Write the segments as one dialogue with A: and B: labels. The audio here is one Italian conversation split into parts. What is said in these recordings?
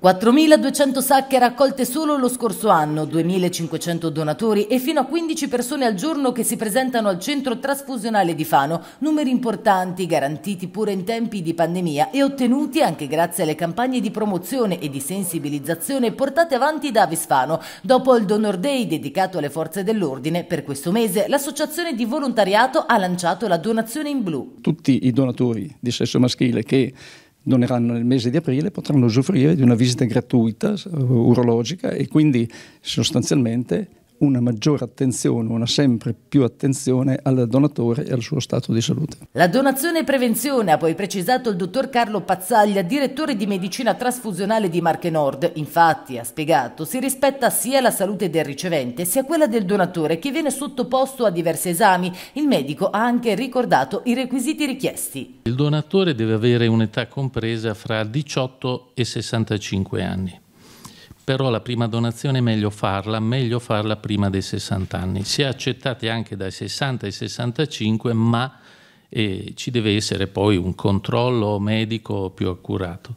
A: 4.200 sacche raccolte solo lo scorso anno, 2.500 donatori e fino a 15 persone al giorno che si presentano al centro trasfusionale di Fano, numeri importanti garantiti pure in tempi di pandemia e ottenuti anche grazie alle campagne di promozione e di sensibilizzazione portate avanti da Avisfano. Dopo il Donor Day dedicato alle forze dell'ordine, per questo mese l'associazione di volontariato ha lanciato la donazione in blu.
B: Tutti i donatori di sesso maschile che doneranno nel mese di aprile potranno usufruire di una visita gratuita urologica e quindi sostanzialmente una maggiore attenzione, una sempre più attenzione al donatore e al suo stato di salute.
A: La donazione e prevenzione, ha poi precisato il dottor Carlo Pazzaglia, direttore di medicina trasfusionale di Marche Nord. Infatti, ha spiegato, si rispetta sia la salute del ricevente sia quella del donatore che viene sottoposto a diversi esami. Il medico ha anche ricordato i requisiti richiesti.
C: Il donatore deve avere un'età compresa fra 18 e 65 anni però la prima donazione è meglio farla, meglio farla prima dei 60 anni. Si è accettati anche dai 60 ai 65, ma eh, ci deve essere poi un controllo medico più accurato.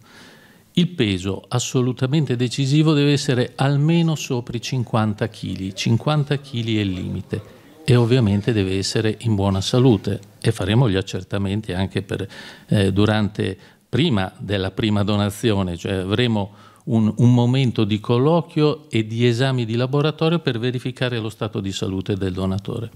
C: Il peso assolutamente decisivo deve essere almeno sopra i 50 kg, 50 kg è il limite e ovviamente deve essere in buona salute e faremo gli accertamenti anche per, eh, durante, prima della prima donazione, cioè avremo un, un, momento di colloquio e di esami di laboratorio per verificare lo stato di salute del donatore.